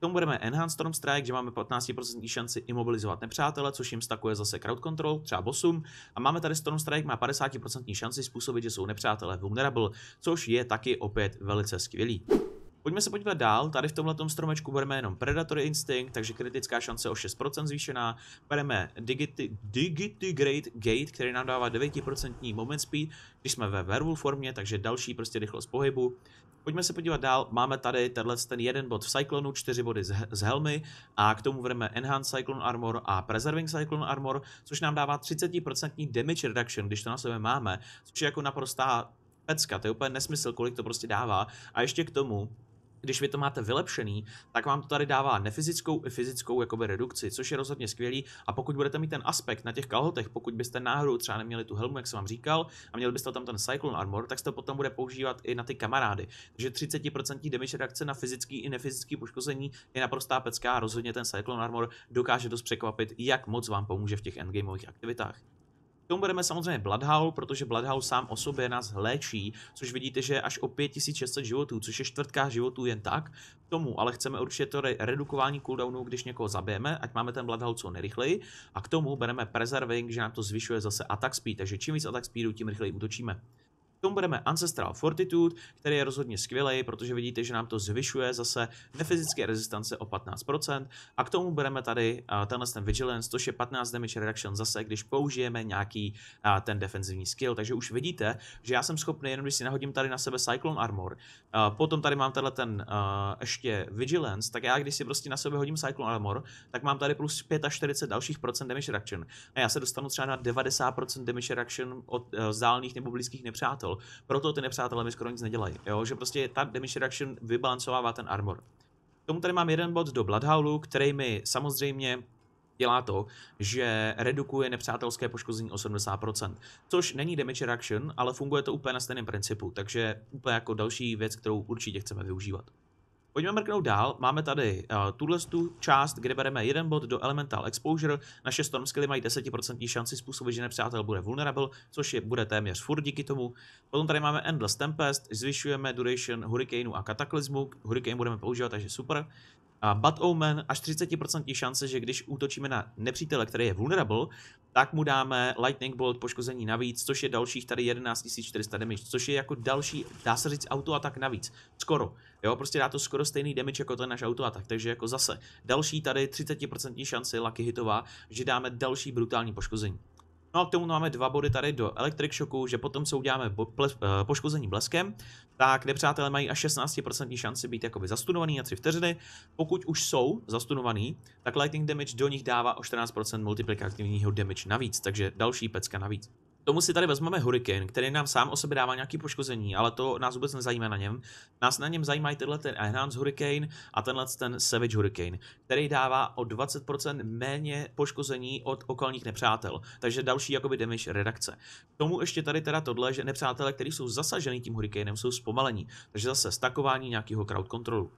tomu budeme Enhanced Storm Strike, že máme 15% šanci imobilizovat nepřátele, což jim stakuje zase crowd control, třeba bosům. A máme tady Storm Strike, má 50% šanci způsobit, že jsou nepřátelé vulnerable, což je taky opět velice skvělý. Pojďme se podívat dál, tady v tomhle stromečku bereme jenom Predatory Instinct, takže kritická šance o 6% zvýšená. Bereme Digiti, great Gate, který nám dává 9% moment speed, když jsme ve Werewolf formě, takže další prostě rychlost pohybu. Pojďme se podívat dál, máme tady tenhle ten jeden bod v Cyclonu, čtyři body z, z helmy a k tomu vedeme Enhanced Cyclone Armor a Preserving Cyclone Armor, což nám dává 30% damage reduction, když to na sebe máme, což je jako naprostá pecka, to je úplně nesmysl, kolik to prostě dává. A ještě k tomu, když vy to máte vylepšený, tak vám to tady dává nefyzickou i fyzickou jakoby redukci, což je rozhodně skvělý. A pokud budete mít ten aspekt na těch kalhotech, pokud byste náhodou třeba neměli tu helmu, jak jsem vám říkal, a měli byste tam ten Cyclone Armor, tak se to potom bude používat i na ty kamarády. Takže 30% damage reakce na fyzický i nefyzický poškození je naprostá pecká a rozhodně ten Cyclone Armor dokáže dost překvapit, jak moc vám pomůže v těch endgameových aktivitách. K tomu budeme samozřejmě Bloodhound, protože Bloodhound sám o sobě nás léčí, což vidíte, že je až o 5600 životů, což je čtvrtká životů jen tak. K tomu ale chceme určitě to redukování cooldownu, když někoho zabijeme, ať máme ten Bloodhound co nejrychleji. A k tomu bereme Preserving, že nám to zvyšuje zase attack speed, takže čím víc attack speedu, tím rychleji útočíme tomu budeme Ancestral Fortitude, který je rozhodně skvělý, protože vidíte, že nám to zvyšuje zase nefyzické rezistance o 15%. A k tomu budeme tady uh, tenhle ten Vigilance, což je 15 damage reduction zase, když použijeme nějaký uh, ten defenzivní skill. Takže už vidíte, že já jsem schopný, jenom když si nahodím tady na sebe Cyclone Armor, uh, potom tady mám tenhle ten uh, ještě Vigilance, tak já když si prostě na sebe hodím Cyclone Armor, tak mám tady plus 45 dalších procent damage reduction. A já se dostanu třeba na 90% damage reduction od uh, vzdálených nebo blízkých nepřátel proto ty nepřátelé mi skoro nic nedělají. Jo? Že prostě ta damage reduction vybalancovává ten armor. K tomu tady mám jeden bod do Bloodhowlu, který mi samozřejmě dělá to, že redukuje nepřátelské poškození 80%, což není damage reduction, ale funguje to úplně na stejném principu, takže úplně jako další věc, kterou určitě chceme využívat. Pojďme mrknout dál. Máme tady uh, tuhle tu část, kde bereme jeden bod do Elemental Exposure. Naše Storm Skilly mají 10% šanci způsobit, že nepřátel bude vulnerable, což je, bude téměř furt díky tomu. Potom tady máme Endless Tempest, zvyšujeme duration Hurricaneu a Kataklizmu. Hurricane budeme používat, takže super. Bad Omen až 30% šance, že když útočíme na nepřítele, který je vulnerable, tak mu dáme Lightning Bolt poškození navíc, což je dalších tady 11 400 damage, což je jako další, dá se říct, autoatak navíc. Skoro. Jo, prostě dá to skoro stejný damage jako ten náš autoatak, takže jako zase další tady 30% šance Lucky Hitová, že dáme další brutální poškození. No a k tomu máme dva body tady do Electric Shocku, že potom, co uděláme eh, poškození bleskem, tak nepřátelé mají až 16% šanci být jakoby zastunovaný na 3 vteřiny. Pokud už jsou zastunovaný, tak Lightning Damage do nich dává o 14% multiplikativního damage navíc, takže další pecka navíc tomu si tady vezmeme Hurricane, který nám sám o sobě dává nějaké poškození, ale to nás vůbec nezajímá na něm. Nás na něm zajímají tyhle ten Enhanced Hurricane a tenhle ten Savage Hurricane, který dává o 20% méně poškození od okolních nepřátel, takže další jakoby damage redakce. K tomu ještě tady teda tohle, že nepřátelé, kteří jsou zasaženi tím Hurricanem, jsou zpomalení, takže zase stakování nějakého crowd controlu.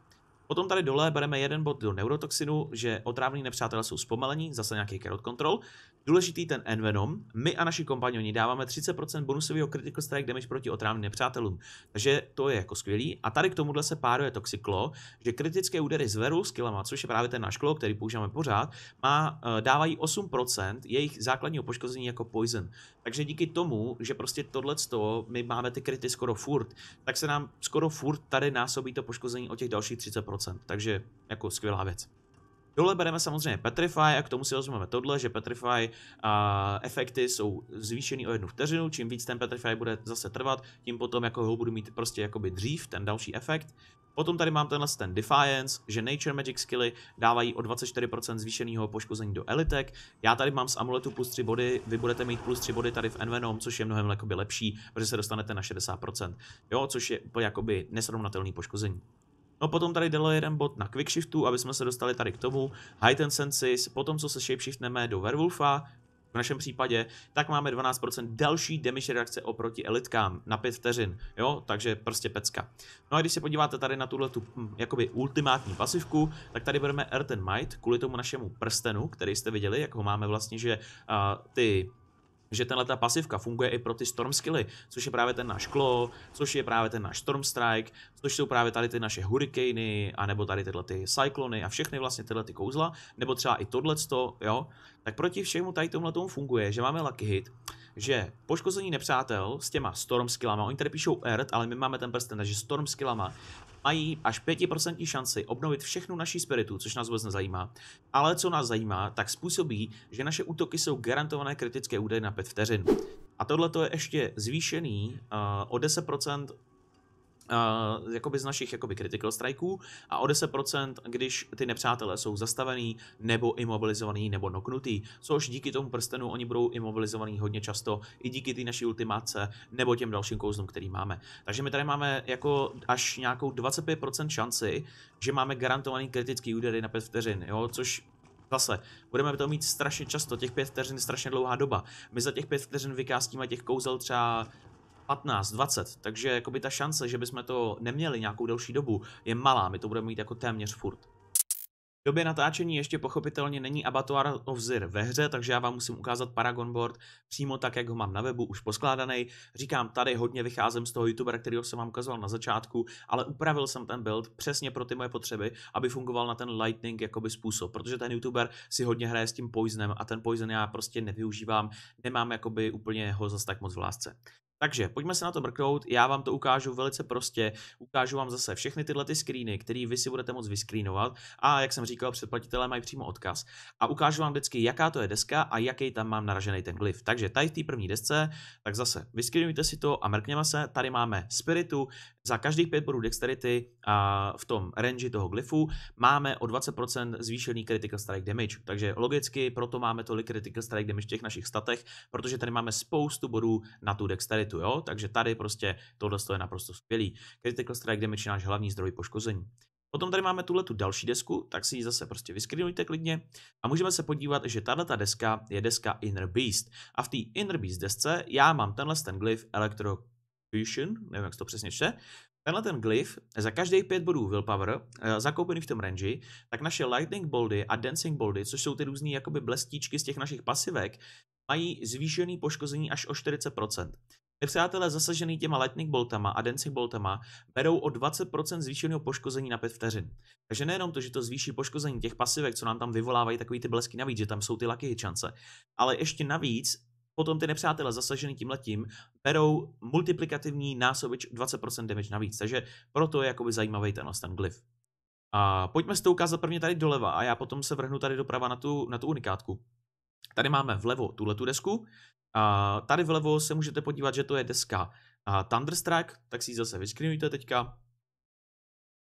Potom tady dole bereme jeden bod do neurotoxinu, že otrávní nepřátelé jsou zpomalení, zase nějaký crowd control. Důležitý ten Envenom. My a naši kompanioni dáváme 30% bonusového critical strike damage proti otrávným nepřátelům. Takže to je jako skvělý. A tady k tomuhle se páruje toxiclo, že kritické údery z veru skillama, což je právě ten náš klo, který používáme pořád, má, eh, dávají 8% jejich základního poškození jako poison. Takže díky tomu, že prostě tohle my máme ty kryty skoro furt, tak se nám skoro furt tady násobí to poškození o těch dalších 30%. Takže jako skvělá věc. Dole bereme samozřejmě Petrify a k tomu si vezmeme tohle, že Petrify uh, efekty jsou zvýšeny o jednu vteřinu, čím víc ten Petrify bude zase trvat, tím potom jako ho budu mít prostě jakoby dřív, ten další efekt. Potom tady mám tenhle ten Defiance, že Nature Magic skilly dávají o 24% zvýšeného poškození do elitek. Já tady mám z amuletu plus 3 body, vy budete mít plus 3 body tady v Envenom, což je mnohem lepší, protože se dostanete na 60%, jo, což je jakoby nesrovnatelný poškození. No potom tady dalo jeden bod na quickshiftu, aby jsme se dostali tady k tomu. ten senses, potom co se shapeshiftneme do werewolfa, v našem případě, tak máme 12% další damage reakce oproti elitkám na 5 vteřin, jo, takže prostě pecka. No a když se podíváte tady na tuhle tu hm, jakoby ultimátní pasivku, tak tady budeme Earth and Might, kvůli tomu našemu prstenu, který jste viděli, jak ho máme vlastně, že uh, ty že tenhle ta pasivka funguje i pro ty storm skilly, což je právě ten náš klo, což je právě ten náš storm strike, což jsou právě tady ty naše a nebo tady tyhle ty cyklony a všechny vlastně tyhle ty kouzla, nebo třeba i tohleto, jo, tak proti všemu tady tomhle tomu funguje, že máme lucky hit, že poškození nepřátel s těma storm skillama, oni tady píšou earth, ale my máme ten prsten, takže storm skillama mají až 5% šanci obnovit všechnu naší spiritu, což nás vůbec nezajímá. Ale co nás zajímá, tak způsobí, že naše útoky jsou garantované kritické údaje na 5 vteřin. A tohle je ještě zvýšený uh, o 10% Uh, jakoby z našich jakoby critical strikeů a o 10%, když ty nepřátelé jsou zastavený nebo imobilizovaný nebo noknutý, což díky tomu prstenu oni budou imobilizovaný hodně často i díky té naší ultimáce nebo těm dalším kouzlům, který máme. Takže my tady máme jako až nějakou 25% šanci, že máme garantovaný kritický údery na 5 vteřin, jo? což Zase, budeme to mít strašně často, těch pět vteřin strašně dlouhá doba. My za těch pět vteřin vykástíme těch kouzel třeba 15, 20, takže jakoby ta šance, že bychom to neměli nějakou delší dobu, je malá, my to budeme mít jako téměř furt. V době natáčení ještě pochopitelně není Abattoir of Zir ve hře, takže já vám musím ukázat Paragon Board přímo tak, jak ho mám na webu, už poskládaný. Říkám, tady hodně vycházím z toho youtubera, kterého jsem vám ukazoval na začátku, ale upravil jsem ten build přesně pro ty moje potřeby, aby fungoval na ten lightning jakoby způsob, protože ten youtuber si hodně hraje s tím poisonem a ten poison já prostě nevyužívám, nemám jakoby úplně ho zas tak moc v lásce. Takže pojďme se na to mrknout, já vám to ukážu velice prostě, ukážu vám zase všechny tyhle ty screeny, které vy si budete moct vyscreenovat a jak jsem říkal, předplatitelé mají přímo odkaz. A ukážu vám vždycky, jaká to je deska a jaký tam mám naražený ten glyf. Takže tady v té první desce, tak zase vyscreenujte si to a mrkněme se, tady máme Spiritu, za každých 5 bodů dexterity a v tom range toho glyfu máme o 20% zvýšený critical strike damage. Takže logicky proto máme tolik critical strike damage v těch našich statech, protože tady máme spoustu bodů na tu dexteritu, jo? Takže tady prostě tohle je naprosto skvělý. Critical strike damage je náš hlavní zdroj poškození. Potom tady máme tuhle tu další desku, tak si ji zase prostě vyskrinujte klidně a můžeme se podívat, že tahle deska je deska Inner Beast. A v té Inner Beast desce já mám tenhle ten glyf Electro nevím, jak to přesně čte, tenhle ten glyf za každých pět bodů willpower eh, zakoupený v tom range, tak naše lightning boldy a dancing boldy, což jsou ty různé jakoby blestíčky z těch našich pasivek, mají zvýšený poškození až o 40%. Nepřátelé zasažený těma lightning boltama a dancing boltama berou o 20% zvýšeného poškození na 5 vteřin. Takže nejenom to, že to zvýší poškození těch pasivek, co nám tam vyvolávají takový ty blesky navíc, že tam jsou ty lucky chance, ale ještě navíc potom ty nepřátelé zasažený letím berou multiplikativní násobič 20% damage navíc, takže proto je jakoby zajímavý tenhle ten glyf. A pojďme si to ukázat prvně tady doleva a já potom se vrhnu tady doprava na tu, na tu unikátku. Tady máme vlevo tuhle tu desku, a tady vlevo se můžete podívat, že to je deska a Thunderstrike, tak si ji zase vyskrinujte teďka.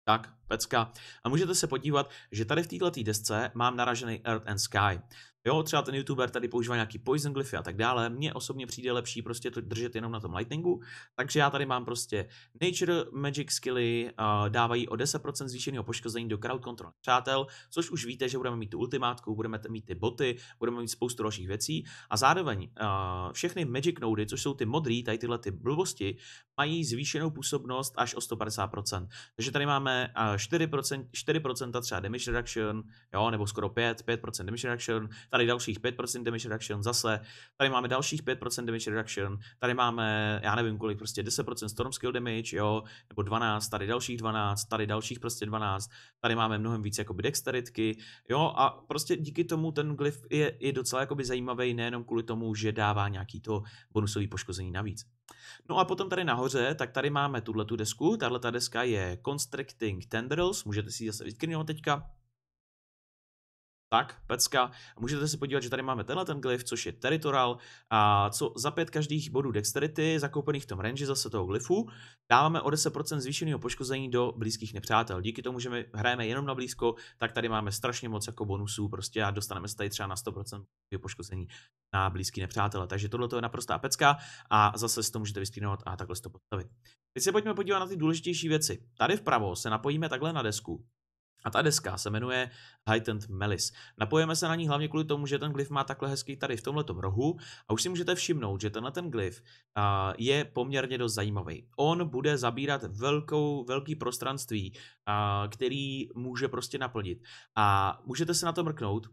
Tak, pecka. A můžete se podívat, že tady v této desce mám naražený Earth and Sky. Jo, třeba ten youtuber tady používá nějaký poison glyphy a tak dále. Mně osobně přijde lepší prostě to držet jenom na tom lightningu, takže já tady mám prostě nature magic skilly, uh, dávají o 10% zvýšeného poškození do crowd control přátel, což už víte, že budeme mít tu ultimátku, budeme mít ty boty, budeme mít spoustu dalších věcí a zároveň uh, všechny magic nody, což jsou ty modrý, tady tyhle ty blbosti, mají zvýšenou působnost až o 150%. Takže tady máme uh, 4%, 4% třeba damage reduction, jo, nebo skoro 5, 5% damage reduction, tady dalších 5% damage reduction zase, tady máme dalších 5% damage reduction, tady máme, já nevím kolik, prostě 10% storm skill damage, jo, nebo 12, tady dalších 12, tady dalších prostě 12, tady máme mnohem víc jakoby dexteritky, jo, a prostě díky tomu ten glyf je, je docela jakoby zajímavý, nejenom kvůli tomu, že dává nějaký to bonusový poškození navíc. No a potom tady nahoře, tak tady máme tuhle tu desku, tahle ta deska je Constricting Tendrils, můžete si ji zase vytknout teďka, tak, pecka. Můžete se podívat, že tady máme tenhle ten glyf, což je teritorial. A co za pět každých bodů dexterity, zakoupených v tom range zase toho glyfu, dáváme o 10% zvýšeného poškození do blízkých nepřátel. Díky tomu, že my hrajeme jenom na blízko, tak tady máme strašně moc jako bonusů prostě a dostaneme se tady třeba na 100% poškození na blízký nepřátele. Takže tohle je naprostá pecka a zase si to můžete vystínovat a takhle si to postavit. Teď se pojďme podívat na ty důležitější věci. Tady vpravo se napojíme takhle na desku a ta deska se jmenuje Heightened Melis. Napojeme se na ní hlavně kvůli tomu, že ten glyf má takhle hezký tady v tomhle rohu a už si můžete všimnout, že tenhle ten glyf je poměrně dost zajímavý. On bude zabírat velkou, velký prostranství, který může prostě naplnit. A můžete se na to mrknout,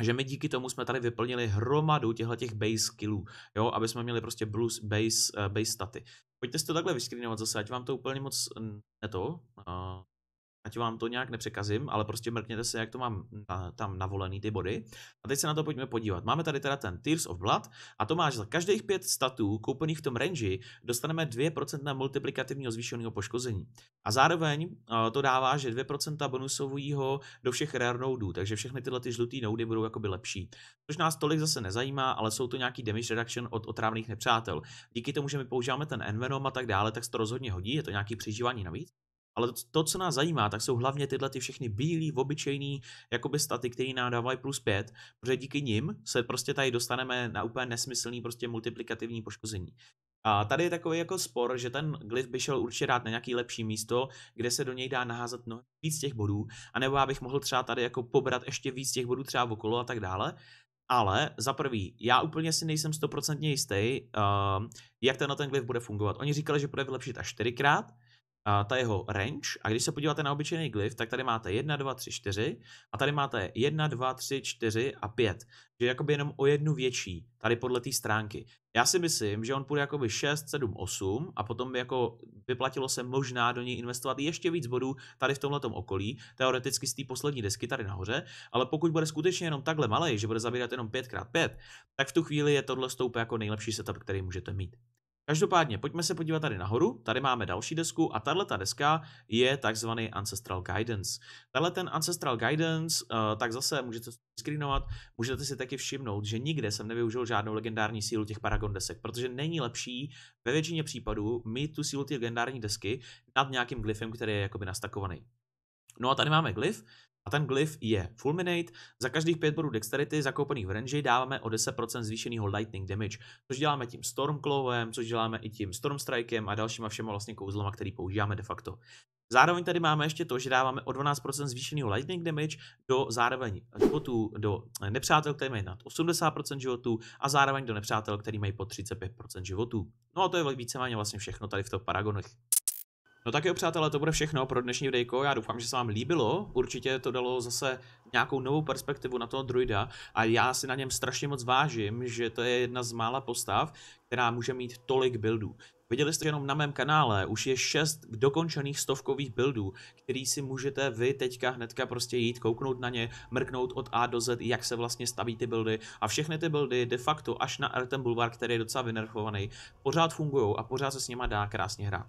že my díky tomu jsme tady vyplnili hromadu těchto těch base skillů, jo, aby jsme měli prostě blues base, base staty. Pojďte si to takhle vyskrinovat zase, ať vám to úplně moc neto ať vám to nějak nepřekazím, ale prostě mrkněte se, jak to mám na, tam navolený ty body. A teď se na to pojďme podívat. Máme tady teda ten Tears of Blood a to máš za každých pět statů koupených v tom range dostaneme 2% na multiplikativního zvýšeného poškození. A zároveň uh, to dává, že 2% bonusového do všech rare nodů, takže všechny tyhle ty žlutý noudy budou jakoby lepší. Což nás tolik zase nezajímá, ale jsou to nějaký damage reduction od otrávných nepřátel. Díky tomu, že my používáme ten Envenom a tak dále, tak se to rozhodně hodí, je to nějaký přežívání navíc. Ale to, to, co nás zajímá, tak jsou hlavně tyhle ty všechny bílý, obyčejný jakoby staty, které nám dávají plus 5, protože díky nim se prostě tady dostaneme na úplně nesmyslný prostě multiplikativní poškození. A tady je takový jako spor, že ten glyf by šel určitě dát na nějaký lepší místo, kde se do něj dá naházet no, víc těch bodů, anebo já bych mohl třeba tady jako pobrat ještě víc těch bodů třeba okolo a tak dále. Ale za prvý, já úplně si nejsem stoprocentně jistý, uh, jak ten na ten glyf bude fungovat. Oni říkali, že bude vylepšit až čtyřikrát, ta jeho range a když se podíváte na obyčejný glyf, tak tady máte 1, 2, 3, 4 a tady máte 1, 2, 3, 4 a 5. Že je jakoby jenom o jednu větší, tady podle té stránky. Já si myslím, že on půjde jakoby 6, 7, 8 a potom by jako vyplatilo se možná do něj investovat ještě víc bodů tady v tomhle okolí, teoreticky z té poslední desky tady nahoře, ale pokud bude skutečně jenom takhle malý, že bude zabírat jenom 5x5, tak v tu chvíli je tohle stoup jako nejlepší setup, který můžete mít. Každopádně, pojďme se podívat tady nahoru. Tady máme další desku a tahle ta deska je takzvaný Ancestral Guidance. Tahle ten Ancestral Guidance, eh, tak zase můžete screenovat, můžete si taky všimnout, že nikde jsem nevyužil žádnou legendární sílu těch Paragon desek, protože není lepší ve většině případů mít tu sílu ty legendární desky nad nějakým glyfem, který je jakoby nastakovaný. No a tady máme glyf, a ten glyf je Fulminate. Za každých 5 bodů dexterity zakoupených v range dáváme o 10% zvýšeného lightning damage, což děláme tím Stormclawem, což děláme i tím Stormstrikem a dalšíma všema vlastně kouzlama, který používáme de facto. Zároveň tady máme ještě to, že dáváme o 12% zvýšeného lightning damage do zároveň životů do nepřátel, který mají nad 80% životů a zároveň do nepřátel, který mají po 35% životů. No a to je víceméně vlastně všechno tady v těch paragonech. No tak jo, přátelé, to bude všechno pro dnešní videjko. Já doufám, že se vám líbilo. Určitě to dalo zase nějakou novou perspektivu na toho druida a já si na něm strašně moc vážím, že to je jedna z mála postav, která může mít tolik buildů. Viděli jste, jenom na mém kanále už je šest dokončených stovkových buildů, který si můžete vy teďka hnedka prostě jít, kouknout na ně, mrknout od A do Z, jak se vlastně staví ty buildy a všechny ty buildy de facto až na Artem Boulevard, který je docela vynerfovaný, pořád fungují a pořád se s nima dá krásně hrát.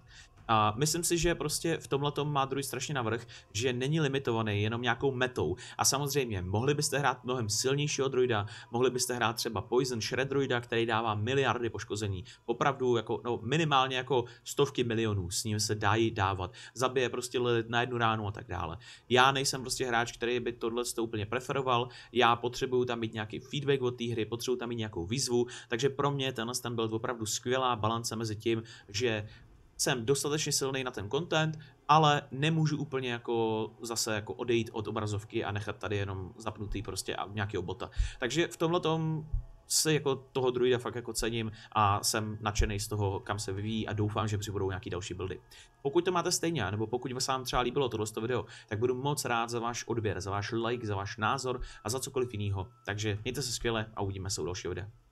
A myslím si, že prostě v tomhle tom má druhý strašně navrh, že není limitovaný jenom nějakou metou. A samozřejmě, mohli byste hrát mnohem silnějšího druida, mohli byste hrát třeba Poison Shred druida, který dává miliardy poškození. Opravdu jako no, minimálně minimálně jako stovky milionů, s ním se dají dávat, zabije prostě lid na jednu ránu a tak dále. Já nejsem prostě hráč, který by tohle to úplně preferoval, já potřebuju tam mít nějaký feedback od té hry, potřebuju tam mít nějakou výzvu, takže pro mě tenhle ten byl opravdu skvělá balance mezi tím, že jsem dostatečně silný na ten content, ale nemůžu úplně jako zase jako odejít od obrazovky a nechat tady jenom zapnutý prostě a nějakého bota. Takže v tomhle tom si jako toho druida fakt jako cením a jsem nadšený z toho, kam se vyvíjí a doufám, že přibudou nějaký další buildy. Pokud to máte stejně, nebo pokud vám třeba líbilo tohle video, tak budu moc rád za váš odběr, za váš like, za váš názor a za cokoliv jiného. Takže mějte se skvěle a uvidíme se u dalšího videa.